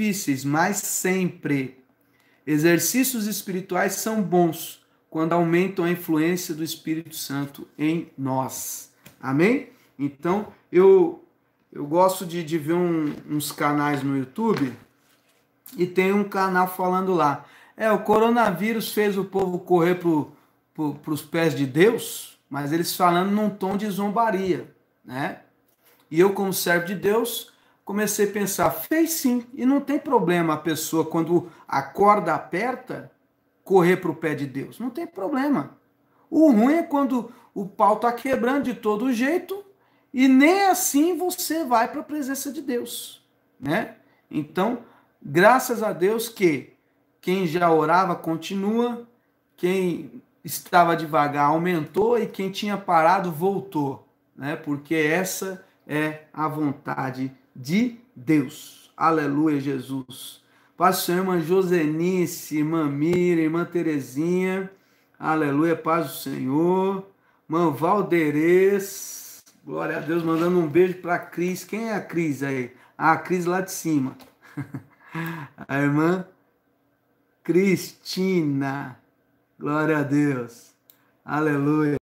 difíceis, mas sempre. Exercícios espirituais são bons quando aumentam a influência do Espírito Santo em nós. Amém? Então, eu, eu gosto de, de ver um, uns canais no YouTube e tem um canal falando lá. É, o coronavírus fez o povo correr para pro, os pés de Deus, mas eles falando num tom de zombaria, né? E eu, como servo de Deus, comecei a pensar, fez sim. E não tem problema a pessoa, quando a corda aperta, correr para o pé de Deus. Não tem problema. O ruim é quando o pau está quebrando de todo jeito e nem assim você vai para a presença de Deus, né? Então, graças a Deus que quem já orava continua, quem estava devagar aumentou e quem tinha parado voltou, né? Porque essa é a vontade de Deus. Aleluia, Jesus. Paz do Senhor, irmã Josenice, irmã Mira, irmã Terezinha. Aleluia, paz do Senhor. Irmã Valderez. Glória a Deus, mandando um beijo para a Cris. Quem é a Cris aí? Ah, a Cris lá de cima. a irmã Cristina. Glória a Deus. Aleluia.